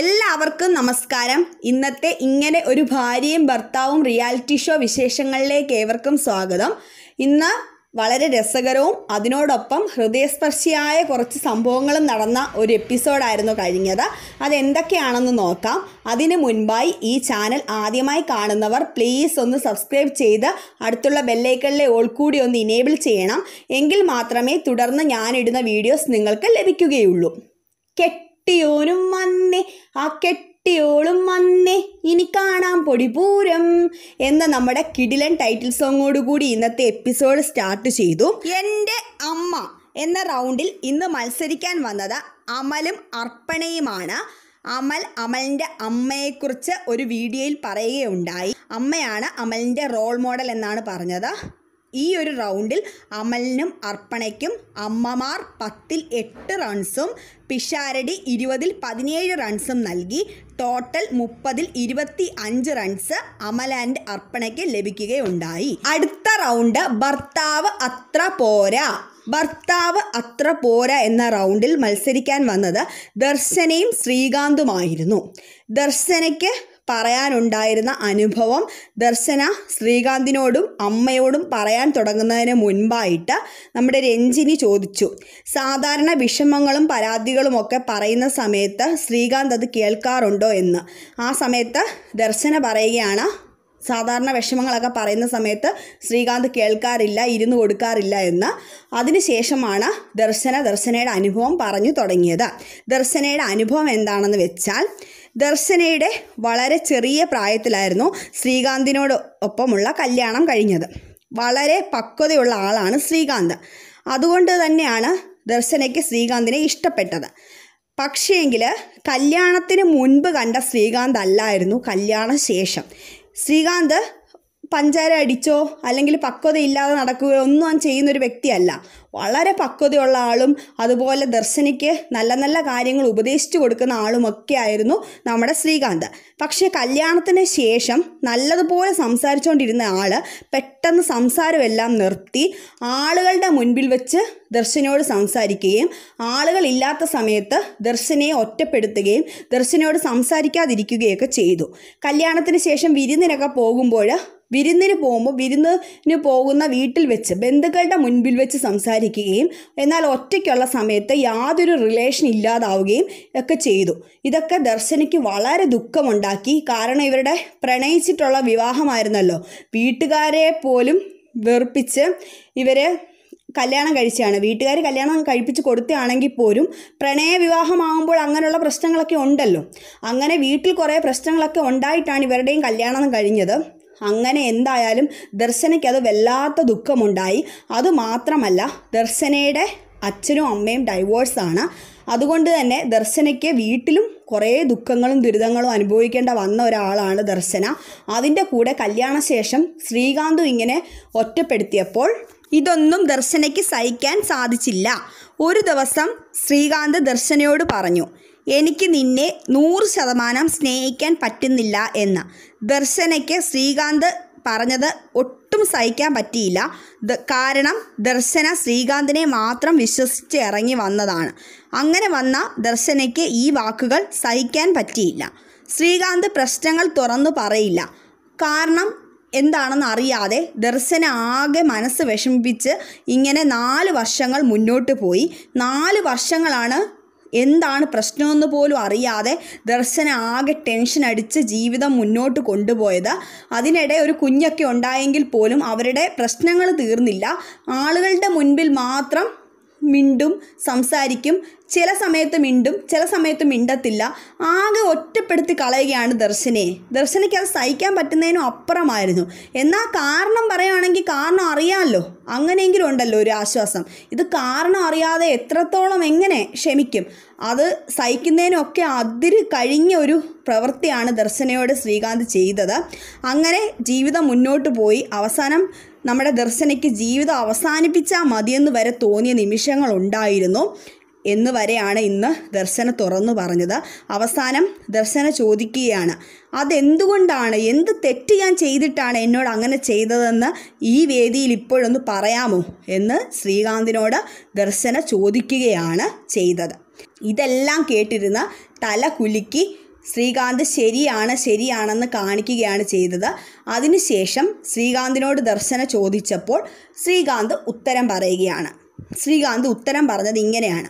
എല്ലാവർക്കും നമസ്കാരം ഇന്നത്തെ ഇങ്ങനെ ഒരു ഭാര്യയും ഭർത്താവും റിയാലിറ്റി ഷോ വിശേഷങ്ങളിലേക്ക് ഏവർക്കും സ്വാഗതം ഇന്ന് വളരെ രസകരവും അതിനോടൊപ്പം ഹൃദയസ്പർശിയായ കുറച്ച് സംഭവങ്ങളും നടന്ന ഒരു എപ്പിസോഡായിരുന്നു കഴിഞ്ഞത് അതെന്തൊക്കെയാണെന്ന് നോക്കാം അതിനു മുൻപായി ഈ ചാനൽ ആദ്യമായി കാണുന്നവർ പ്ലീസ് ഒന്ന് സബ്സ്ക്രൈബ് ചെയ്ത് അടുത്തുള്ള ബെല്ലൈക്കണിലെ ഓൾ കൂടി ഒന്ന് ഇനേബിൾ ചെയ്യണം എങ്കിൽ മാത്രമേ തുടർന്ന് ഞാനിടുന്ന വീഡിയോസ് നിങ്ങൾക്ക് ലഭിക്കുകയുള്ളൂ കെട്ട് കെട്ടിയോനും വന്നേ ആ കെട്ടിയോളും വന്നേ ഇനി കാണാം പൊടിപൂരം എന്ന നമ്മുടെ കിടിലൻ ടൈറ്റിൽ സോങ്ങോട് കൂടി ഇന്നത്തെ എപ്പിസോഡ് സ്റ്റാർട്ട് ചെയ്തു എൻ്റെ അമ്മ എന്ന റൗണ്ടിൽ ഇന്ന് മത്സരിക്കാൻ വന്നത് അമലും അർപ്പണയുമാണ് അമൽ അമലിൻ്റെ അമ്മയെക്കുറിച്ച് ഒരു വീഡിയോയിൽ പറയുകയുണ്ടായി അമ്മയാണ് അമലിൻ്റെ റോൾ മോഡൽ എന്നാണ് പറഞ്ഞത് ഈ ഒരു റൗണ്ടിൽ അമലിനും അർപ്പണയ്ക്കും അമ്മമാർ പത്തിൽ എട്ട് റൺസും പിഷാരടി ഇരുപതിൽ പതിനേഴ് റൺസും നൽകി ടോട്ടൽ മുപ്പതിൽ ഇരുപത്തി അഞ്ച് റൺസ് അമൽ ആൻഡ് അർപ്പണയ്ക്ക് ലഭിക്കുകയുണ്ടായി അടുത്ത റൗണ്ട് ഭർത്താവ് അത്ര പോരാ ഭർത്താവ് അത്ര പോരാ എന്ന റൗണ്ടിൽ മത്സരിക്കാൻ വന്നത് ദർശനയും ശ്രീകാന്തുമായിരുന്നു ദർശനയ്ക്ക് പറയാനുണ്ടായിരുന്ന അനുഭവം ദർശന ശ്രീകാന്തിനോടും അമ്മയോടും പറയാൻ തുടങ്ങുന്നതിന് മുൻപായിട്ട് നമ്മുടെ രഞ്ജിനി ചോദിച്ചു സാധാരണ വിഷമങ്ങളും പരാതികളുമൊക്കെ പറയുന്ന സമയത്ത് ശ്രീകാന്ത് അത് കേൾക്കാറുണ്ടോ എന്ന് ആ സമയത്ത് ദർശന പറയുകയാണ് സാധാരണ വിഷമങ്ങളൊക്കെ പറയുന്ന സമയത്ത് ശ്രീകാന്ത് കേൾക്കാറില്ല ഇരുന്ന് കൊടുക്കാറില്ല എന്ന് അതിനുശേഷമാണ് ദർശന ദർശനയുടെ അനുഭവം പറഞ്ഞു തുടങ്ങിയത് ദർശനയുടെ അനുഭവം എന്താണെന്ന് വെച്ചാൽ ദർശനയുടെ വളരെ ചെറിയ പ്രായത്തിലായിരുന്നു ശ്രീകാന്തിനോട് ഒപ്പമുള്ള കല്യാണം കഴിഞ്ഞത് വളരെ പക്വതയുള്ള ആളാണ് ശ്രീകാന്ത് അതുകൊണ്ട് തന്നെയാണ് ദർശനയ്ക്ക് ശ്രീകാന്തിനെ ഇഷ്ടപ്പെട്ടത് പക്ഷേങ്കിൽ കല്യാണത്തിന് മുൻപ് കണ്ട ശ്രീകാന്ത് അല്ലായിരുന്നു കല്യാണ ശേഷം ശ്രീകാന്ത് പഞ്ചാര അടിച്ചോ അല്ലെങ്കിൽ ഇല്ലാതെ നടക്കുകയോ ഒന്നും അവൻ ചെയ്യുന്നൊരു വ്യക്തിയല്ല വളരെ പക്വതയുള്ള ആളും അതുപോലെ ദർശനിക്ക് നല്ല നല്ല കാര്യങ്ങൾ ഉപദേശിച്ചു കൊടുക്കുന്ന ആളുമൊക്കെ ആയിരുന്നു നമ്മുടെ ശ്രീകാന്ത് പക്ഷേ കല്യാണത്തിന് ശേഷം നല്ലതുപോലെ സംസാരിച്ചുകൊണ്ടിരുന്ന ആൾ പെട്ടെന്ന് സംസാരമെല്ലാം നിർത്തി ആളുകളുടെ മുൻപിൽ വെച്ച് ദർശനയോട് സംസാരിക്കുകയും ആളുകൾ ഇല്ലാത്ത സമയത്ത് ദർശനയെ ഒറ്റപ്പെടുത്തുകയും ദർശനയോട് സംസാരിക്കാതിരിക്കുകയൊക്കെ ചെയ്തു കല്യാണത്തിന് ശേഷം വിരുന്നിനൊക്കെ പോകുമ്പോൾ വിരുന്നിന് പോകുമ്പോൾ വിരുന്നിന് പോകുന്ന വീട്ടിൽ വെച്ച് ബന്ധുക്കളുടെ മുൻപിൽ വെച്ച് സംസാരിക്കുകയും എന്നാൽ ഒറ്റയ്ക്കുള്ള സമയത്ത് യാതൊരു റിലേഷൻ ഇല്ലാതാവുകയും ഒക്കെ ചെയ്തു ഇതൊക്കെ ദർശനയ്ക്ക് വളരെ ദുഃഖമുണ്ടാക്കി കാരണം ഇവരുടെ പ്രണയിച്ചിട്ടുള്ള വിവാഹമായിരുന്നല്ലോ വീട്ടുകാരെ പോലും വെറുപ്പിച്ച് ഇവരെ കല്യാണം കഴിച്ചാണ് വീട്ടുകാർ കല്യാണം കഴിപ്പിച്ച് കൊടുത്തുകയാണെങ്കിൽ പോലും പ്രണയ വിവാഹമാകുമ്പോൾ അങ്ങനെയുള്ള പ്രശ്നങ്ങളൊക്കെ ഉണ്ടല്ലോ അങ്ങനെ വീട്ടിൽ കുറേ പ്രശ്നങ്ങളൊക്കെ ഉണ്ടായിട്ടാണ് ഇവരുടെയും കല്യാണം കഴിഞ്ഞത് അങ്ങനെ എന്തായാലും ദർശനയ്ക്ക് അത് വല്ലാത്ത ദുഃഖമുണ്ടായി അതുമാത്രമല്ല ദർശനയുടെ അച്ഛനും അമ്മയും ഡൈവോഴ്സാണ് അതുകൊണ്ട് തന്നെ ദർശനയ്ക്ക് വീട്ടിലും കുറേ ദുഃഖങ്ങളും ദുരിതങ്ങളും അനുഭവിക്കേണ്ട വന്ന ഒരാളാണ് ദർശന അതിൻ്റെ കൂടെ കല്യാണശേഷം ശ്രീകാന്തും ഇങ്ങനെ ഒറ്റപ്പെടുത്തിയപ്പോൾ ഇതൊന്നും ദർശനയ്ക്ക് സഹിക്കാൻ സാധിച്ചില്ല ഒരു ദിവസം ശ്രീകാന്ത് ദർശനയോട് പറഞ്ഞു എനിക്ക് നിന്നെ നൂറ് ശതമാനം സ്നേഹിക്കാൻ പറ്റുന്നില്ല എന്ന് ദർശനയ്ക്ക് ശ്രീകാന്ത് പറഞ്ഞത് ഒട്ടും സഹിക്കാൻ പറ്റിയില്ല കാരണം ദർശന ശ്രീകാന്തിനെ മാത്രം വിശ്വസിച്ച് ഇറങ്ങി വന്നതാണ് അങ്ങനെ വന്ന ദർശനയ്ക്ക് ഈ വാക്കുകൾ സഹിക്കാൻ പറ്റിയില്ല ശ്രീകാന്ത് പ്രശ്നങ്ങൾ തുറന്നു പറയില്ല കാരണം എന്താണെന്ന് അറിയാതെ ദർശന ആകെ മനസ്സ് വിഷമിപ്പിച്ച് ഇങ്ങനെ നാല് വർഷങ്ങൾ മുന്നോട്ട് പോയി നാല് വർഷങ്ങളാണ് എന്താണ് പ്രശ്നമെന്ന് പോലും അറിയാതെ ദർശന ആകെ ടെൻഷൻ അടിച്ച് ജീവിതം മുന്നോട്ട് കൊണ്ടുപോയത് അതിനിടെ ഒരു കുഞ്ഞൊക്കെ ഉണ്ടായെങ്കിൽ പോലും അവരുടെ പ്രശ്നങ്ങൾ തീർന്നില്ല ആളുകളുടെ മുൻപിൽ മാത്രം മിണ്ടും സംസാരിക്കും ചില സമയത്ത് മിണ്ടും ചില സമയത്ത് മിണ്ടത്തില്ല ആകെ ഒറ്റപ്പെടുത്തി കളയുകയാണ് ദർശനെ ദർശനയ്ക്ക് അത് സഹിക്കാൻ പറ്റുന്നതിനും അപ്പുറമായിരുന്നു എന്നാൽ കാരണം പറയുകയാണെങ്കിൽ കാരണം അറിയാമല്ലോ അങ്ങനെയെങ്കിലും ഉണ്ടല്ലോ ഒരു ആശ്വാസം ഇത് കാരണം അറിയാതെ എത്രത്തോളം എങ്ങനെ ക്ഷമിക്കും അത് സഹിക്കുന്നതിനൊക്കെ അതിര് കഴിഞ്ഞ ഒരു പ്രവൃത്തിയാണ് ദർശനയോട് ശ്രീകാന്ത് ചെയ്തത് അങ്ങനെ ജീവിതം മുന്നോട്ട് പോയി അവസാനം നമ്മുടെ ദർശനയ്ക്ക് ജീവിതം അവസാനിപ്പിച്ചാൽ മതിയെന്ന് വരെ തോന്നിയ ഉണ്ടായിരുന്നു എന്ന് വരെയാണ് ഇന്ന് ദർശന തുറന്നു പറഞ്ഞത് അവസാനം ദർശന ചോദിക്കുകയാണ് അതെന്തുകൊണ്ടാണ് എന്ത് തെറ്റ് ഞാൻ ചെയ്തിട്ടാണ് എന്നോട് അങ്ങനെ ചെയ്തതെന്ന് ഈ വേദിയിൽ ഇപ്പോഴൊന്ന് പറയാമോ എന്ന് ശ്രീകാന്തിനോട് ദർശന ചോദിക്കുകയാണ് ചെയ്തത് ഇതെല്ലാം കേട്ടിരുന്ന തല കുലുക്കി ശ്രീകാന്ത് ശരിയാണ് ശരിയാണെന്ന് കാണിക്കുകയാണ് ചെയ്തത് അതിനുശേഷം ശ്രീകാന്തിനോട് ദർശന ചോദിച്ചപ്പോൾ ശ്രീകാന്ത് ഉത്തരം പറയുകയാണ് ശ്രീകാന്ത് ഉത്തരം പറഞ്ഞത് ഇങ്ങനെയാണ്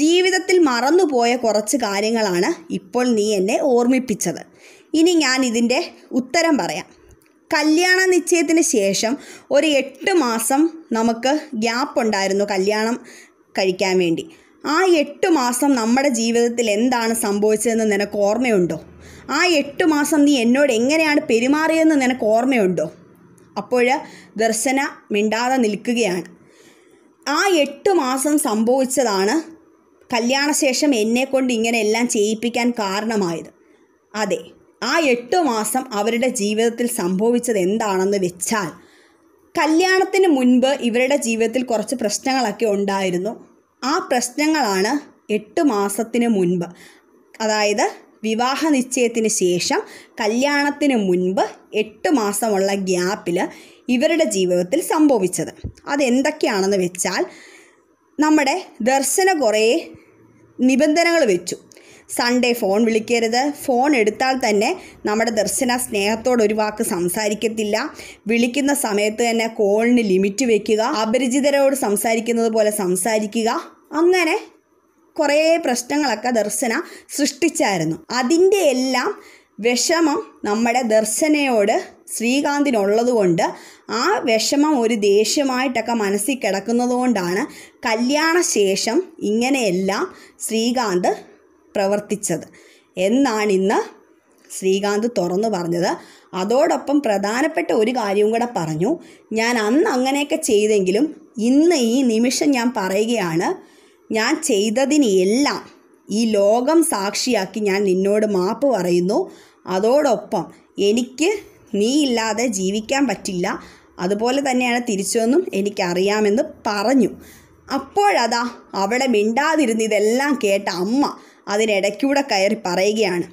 ജീവിതത്തിൽ മറന്നുപോയ കുറച്ച് കാര്യങ്ങളാണ് ഇപ്പോൾ നീ എന്നെ ഓർമ്മിപ്പിച്ചത് ഇനി ഞാൻ ഇതിൻ്റെ ഉത്തരം പറയാം കല്യാണ നിശ്ചയത്തിന് ശേഷം ഒരു എട്ട് മാസം നമുക്ക് ഗ്യാപ്പ് ഉണ്ടായിരുന്നു കല്യാണം കഴിക്കാൻ വേണ്ടി ആ എട്ട് മാസം നമ്മുടെ ജീവിതത്തിൽ എന്താണ് സംഭവിച്ചതെന്ന് നിനക്ക് ഓർമ്മയുണ്ടോ ആ എട്ട് മാസം നീ എന്നോട് എങ്ങനെയാണ് പെരുമാറിയതെന്ന് നിനക്ക് ഓർമ്മയുണ്ടോ അപ്പോൾ ദർശന മിണ്ടാതെ നിൽക്കുകയാണ് ആ എട്ട് മാസം സംഭവിച്ചതാണ് കല്യാണശേഷം എന്നെക്കൊണ്ട് ഇങ്ങനെയെല്ലാം ചെയ്യിപ്പിക്കാൻ കാരണമായത് അതെ ആ എട്ട് മാസം അവരുടെ ജീവിതത്തിൽ സംഭവിച്ചത് എന്താണെന്ന് വെച്ചാൽ കല്യാണത്തിന് മുൻപ് ഇവരുടെ ജീവിതത്തിൽ കുറച്ച് പ്രശ്നങ്ങളൊക്കെ ഉണ്ടായിരുന്നു ആ പ്രശ്നങ്ങളാണ് എട്ട് മാസത്തിന് മുൻപ് അതായത് വിവാഹ നിശ്ചയത്തിന് ശേഷം കല്യാണത്തിന് മുൻപ് എട്ട് മാസമുള്ള ഗ്യാപ്പിൽ ഇവരുടെ ജീവിതത്തിൽ സംഭവിച്ചത് അതെന്തൊക്കെയാണെന്ന് വെച്ചാൽ നമ്മുടെ ദർശന കുറേ നിബന്ധനകൾ വെച്ചു സൺഡേ ഫോൺ വിളിക്കരുത് ഫോൺ എടുത്താൽ തന്നെ നമ്മുടെ ദർശന സ്നേഹത്തോട് ഒരു വാക്ക് സംസാരിക്കത്തില്ല വിളിക്കുന്ന സമയത്ത് തന്നെ കോളിന് ലിമിറ്റ് വെക്കുക അപരിചിതരോട് സംസാരിക്കുന്നത് പോലെ സംസാരിക്കുക അങ്ങനെ കുറേ പ്രശ്നങ്ങളൊക്കെ ദർശന സൃഷ്ടിച്ചായിരുന്നു അതിൻ്റെ എല്ലാം വിഷമം നമ്മുടെ ദർശനയോട് ശ്രീകാന്തിനുള്ളതുകൊണ്ട് ആ വിഷമം ഒരു ദേഷ്യമായിട്ടൊക്കെ മനസ്സിൽ കിടക്കുന്നത് കൊണ്ടാണ് കല്യാണശേഷം ഇങ്ങനെയെല്ലാം ശ്രീകാന്ത് പ്രവർത്തിച്ചത് എന്നാണ് ഇന്ന് ശ്രീകാന്ത് തുറന്നു പറഞ്ഞത് അതോടൊപ്പം പ്രധാനപ്പെട്ട ഒരു കാര്യവും കൂടെ പറഞ്ഞു ഞാൻ അന്ന് അങ്ങനെയൊക്കെ ചെയ്തെങ്കിലും ഇന്ന് ഈ നിമിഷം ഞാൻ പറയുകയാണ് ഞാൻ ചെയ്തതിനെല്ലാം ഈ ലോകം സാക്ഷിയാക്കി ഞാൻ നിന്നോട് മാപ്പ് പറയുന്നു അതോടൊപ്പം എനിക്ക് നീ ഇല്ലാതെ ജീവിക്കാൻ പറ്റില്ല അതുപോലെ തന്നെയാണ് തിരിച്ചെന്നും എനിക്കറിയാമെന്ന് പറഞ്ഞു അപ്പോഴതാ അവിടെ മിണ്ടാതിരുന്ന് ഇതെല്ലാം കേട്ട അമ്മ അതിനിടയ്ക്കൂടെ കയറി പറയുകയാണ്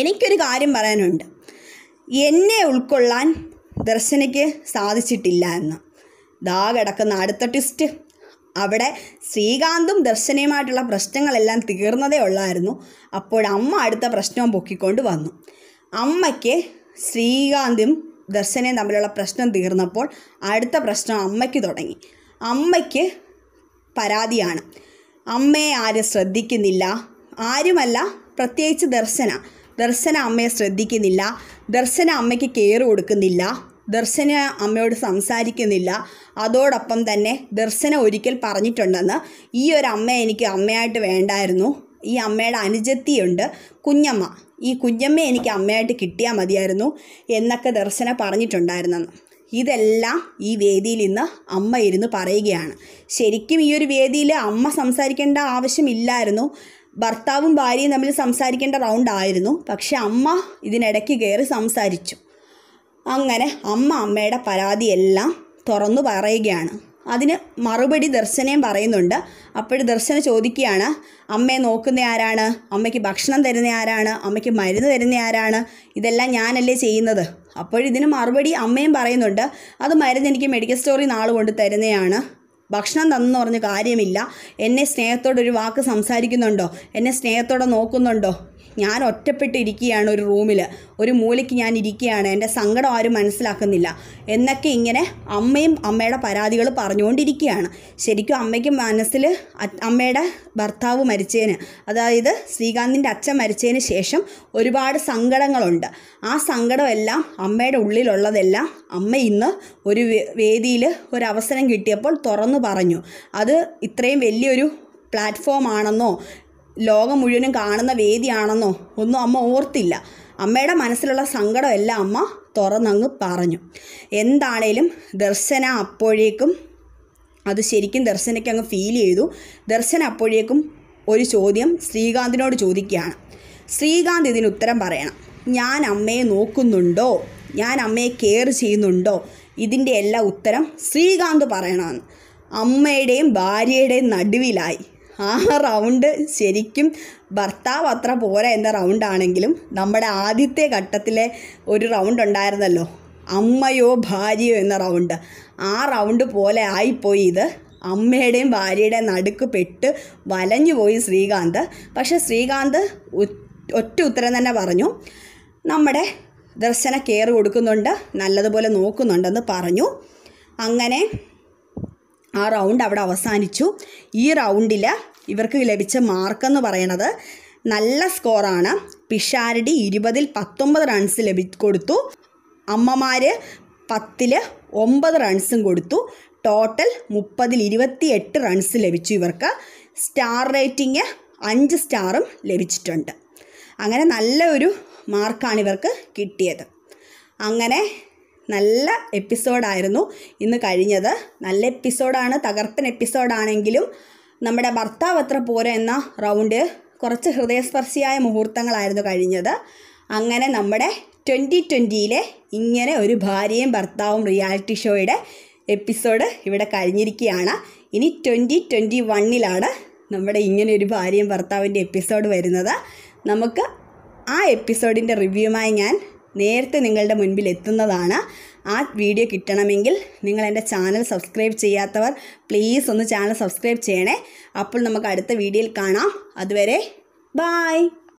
എനിക്കൊരു കാര്യം പറയാനുണ്ട് എന്നെ ഉൾക്കൊള്ളാൻ ദർശനയ്ക്ക് സാധിച്ചിട്ടില്ല എന്ന് ദാ കിടക്കുന്ന അടുത്ത ട്വിസ്റ്റ് അവിടെ ശ്രീകാന്തും ദർശനയുമായിട്ടുള്ള പ്രശ്നങ്ങളെല്ലാം തീർന്നതേ ഉള്ളായിരുന്നു അപ്പോൾ അമ്മ അടുത്ത പ്രശ്നവും പൊക്കിക്കൊണ്ട് വന്നു അമ്മയ്ക്ക് ശ്രീകാന്തും ദർശനയും തമ്മിലുള്ള പ്രശ്നം തീർന്നപ്പോൾ അടുത്ത പ്രശ്നം അമ്മയ്ക്ക് തുടങ്ങി അമ്മയ്ക്ക് പരാതിയാണ് അമ്മയെ ആരും ശ്രദ്ധിക്കുന്നില്ല ആരുമല്ല പ്രത്യേകിച്ച് ദർശന ദർശന അമ്മയെ ശ്രദ്ധിക്കുന്നില്ല ദർശന അമ്മയ്ക്ക് കെയർ കൊടുക്കുന്നില്ല ദർശന അമ്മയോട് സംസാരിക്കുന്നില്ല അതോടൊപ്പം തന്നെ ദർശന ഒരിക്കൽ പറഞ്ഞിട്ടുണ്ടെന്ന് ഈ ഒരു അമ്മ എനിക്ക് അമ്മയായിട്ട് വേണ്ടായിരുന്നു ഈ അമ്മയുടെ അനുജത്തിയുണ്ട് കുഞ്ഞമ്മ ഈ കുഞ്ഞമ്മ എനിക്ക് അമ്മയായിട്ട് കിട്ടിയാൽ മതിയായിരുന്നു എന്നൊക്കെ ദർശന പറഞ്ഞിട്ടുണ്ടായിരുന്നെന്ന് ഇതെല്ലാം ഈ വേദിയിൽ ഇന്ന് അമ്മ ഇരുന്ന് പറയുകയാണ് ശരിക്കും ഈ ഒരു വേദിയിൽ അമ്മ സംസാരിക്കേണ്ട ആവശ്യമില്ലായിരുന്നു ഭർത്താവും ഭാര്യയും തമ്മിൽ സംസാരിക്കേണ്ട റൗണ്ട് ആയിരുന്നു പക്ഷെ അമ്മ ഇതിനിടയ്ക്ക് കയറി സംസാരിച്ചു അങ്ങനെ അമ്മ അമ്മയുടെ പരാതിയെല്ലാം തുറന്നു പറയുകയാണ് അതിന് മറുപടി ദർശനയും പറയുന്നുണ്ട് അപ്പോഴും ദർശന ചോദിക്കുകയാണ് അമ്മയെ നോക്കുന്ന ആരാണ് അമ്മയ്ക്ക് ഭക്ഷണം തരുന്ന ആരാണ് അമ്മയ്ക്ക് മരുന്ന് തരുന്ന ആരാണ് ഇതെല്ലാം ഞാനല്ലേ ചെയ്യുന്നത് അപ്പോഴിതിന് മറുപടി അമ്മയും പറയുന്നുണ്ട് അത് മരുന്ന് എനിക്ക് മെഡിക്കൽ സ്റ്റോറിൽ നിന്ന് ആൾ കൊണ്ട് തരുന്നതാണ് ഭക്ഷണം തന്നെന്ന് പറഞ്ഞ് കാര്യമില്ല എന്നെ സ്നേഹത്തോടെ ഒരു വാക്ക് സംസാരിക്കുന്നുണ്ടോ എന്നെ സ്നേഹത്തോടെ നോക്കുന്നുണ്ടോ ഞാൻ ഒറ്റപ്പെട്ടിരിക്കുകയാണ് ഒരു റൂമിൽ ഒരു മൂലയ്ക്ക് ഞാൻ ഇരിക്കുകയാണ് എൻ്റെ സങ്കടം ആരും മനസ്സിലാക്കുന്നില്ല എന്നൊക്കെ ഇങ്ങനെ അമ്മയും അമ്മയുടെ പരാതികൾ പറഞ്ഞുകൊണ്ടിരിക്കുകയാണ് ശരിക്കും അമ്മയ്ക്ക് മനസ്സിൽ അമ്മയുടെ ഭർത്താവ് മരിച്ചതിന് അതായത് ശ്രീകാന്തിൻ്റെ അച്ഛൻ മരിച്ചതിന് ശേഷം ഒരുപാട് സങ്കടങ്ങളുണ്ട് ആ സങ്കടമെല്ലാം അമ്മയുടെ ഉള്ളിലുള്ളതെല്ലാം അമ്മ ഇന്ന് ഒരു വേദിയിൽ ഒരു അവസരം കിട്ടിയപ്പോൾ തുറന്നു പറഞ്ഞു അത് ഇത്രയും വലിയൊരു പ്ലാറ്റ്ഫോം ആണെന്നോ ലോകം മുഴുവനും കാണുന്ന വേദിയാണെന്നോ ഒന്നും അമ്മ ഓർത്തില്ല അമ്മയുടെ മനസ്സിലുള്ള സങ്കടമെല്ലാം അമ്മ തുറന്നങ്ങ് പറഞ്ഞു എന്താണേലും ദർശന അപ്പോഴേക്കും അത് ശരിക്കും ദർശനയ്ക്ക് അങ്ങ് ഫീൽ ചെയ്തു ദർശന അപ്പോഴേക്കും ഒരു ചോദ്യം ശ്രീകാന്തിനോട് ചോദിക്കുകയാണ് ശ്രീകാന്ത് ഇതിന് ഉത്തരം പറയണം ഞാൻ അമ്മയെ നോക്കുന്നുണ്ടോ ഞാൻ അമ്മയെ കെയർ ചെയ്യുന്നുണ്ടോ ഇതിൻ്റെ എല്ലാ ഉത്തരം ശ്രീകാന്ത് പറയണമെന്ന് അമ്മയുടെയും ഭാര്യയുടെയും നടുവിലായി ആ റൗണ്ട് ശരിക്കും ഭർത്താവ് അത്ര പോരാ എന്ന റൗണ്ടാണെങ്കിലും നമ്മുടെ ആദ്യത്തെ ഘട്ടത്തിലെ ഒരു റൗണ്ട് ഉണ്ടായിരുന്നല്ലോ അമ്മയോ ഭാര്യയോ എന്ന റൗണ്ട് ആ റൗണ്ട് പോലെ ആയിപ്പോയി ഇത് അമ്മയുടെയും ഭാര്യയുടെയും നടുക്ക് പെട്ട് വലഞ്ഞു പോയി ശ്രീകാന്ത് പക്ഷേ ശ്രീകാന്ത് ഒറ്റ ഉത്തരം തന്നെ പറഞ്ഞു നമ്മുടെ ദർശന കെയർ കൊടുക്കുന്നുണ്ട് നല്ലതുപോലെ നോക്കുന്നുണ്ടെന്ന് പറഞ്ഞു അങ്ങനെ ആ റൗണ്ട് അവിടെ അവസാനിച്ചു ഈ റൗണ്ടിൽ ഇവർക്ക് ലഭിച്ച മാർക്കെന്ന് പറയണത് നല്ല സ്കോറാണ് പിഷാരടി ഇരുപതിൽ പത്തൊമ്പത് റൺസ് ലഭി കൊടുത്തു അമ്മമാർ പത്തിൽ ഒമ്പത് റൺസും കൊടുത്തു ടോട്ടൽ മുപ്പതിൽ ഇരുപത്തി എട്ട് റൺസ് ലഭിച്ചു ഇവർക്ക് സ്റ്റാർ റേറ്റിംഗ് അഞ്ച് സ്റ്റാറും ലഭിച്ചിട്ടുണ്ട് അങ്ങനെ നല്ല ഒരു മാർക്കാണ് ഇവർക്ക് കിട്ടിയത് അങ്ങനെ നല്ല എപ്പിസോഡായിരുന്നു ഇന്ന് കഴിഞ്ഞത് നല്ല എപ്പിസോഡാണ് തകർപ്പൻ എപ്പിസോഡാണെങ്കിലും നമ്മുടെ ഭർത്താവ് അത്ര പോര എന്ന റൗണ്ട് കുറച്ച് ഹൃദയസ്പർശിയായ മുഹൂർത്തങ്ങളായിരുന്നു കഴിഞ്ഞത് അങ്ങനെ നമ്മുടെ ട്വൻറ്റി ട്വൻറ്റിയിലെ ഇങ്ങനെ ഒരു ഭാര്യയും ഭർത്താവും റിയാലിറ്റി ഷോയുടെ എപ്പിസോഡ് ഇവിടെ കഴിഞ്ഞിരിക്കുകയാണ് ഇനി ട്വൻറ്റി ട്വൻറ്റി വണ്ണിലാണ് നമ്മുടെ ഇങ്ങനെ ഒരു ഭാര്യയും ഭർത്താവിൻ്റെ എപ്പിസോഡ് വരുന്നത് നമുക്ക് ആ എപ്പിസോഡിൻ്റെ റിവ്യൂമായി ഞാൻ നേരത്തെ നിങ്ങളുടെ മുൻപിൽ എത്തുന്നതാണ് ആ വീഡിയോ കിട്ടണമെങ്കിൽ നിങ്ങൾ എൻ്റെ ചാനൽ സബ്സ്ക്രൈബ് ചെയ്യാത്തവർ പ്ലീസ് ഒന്ന് ചാനൽ സബ്സ്ക്രൈബ് ചെയ്യണേ അപ്പോൾ നമുക്ക് അടുത്ത വീഡിയോയിൽ കാണാം അതുവരെ ബായ്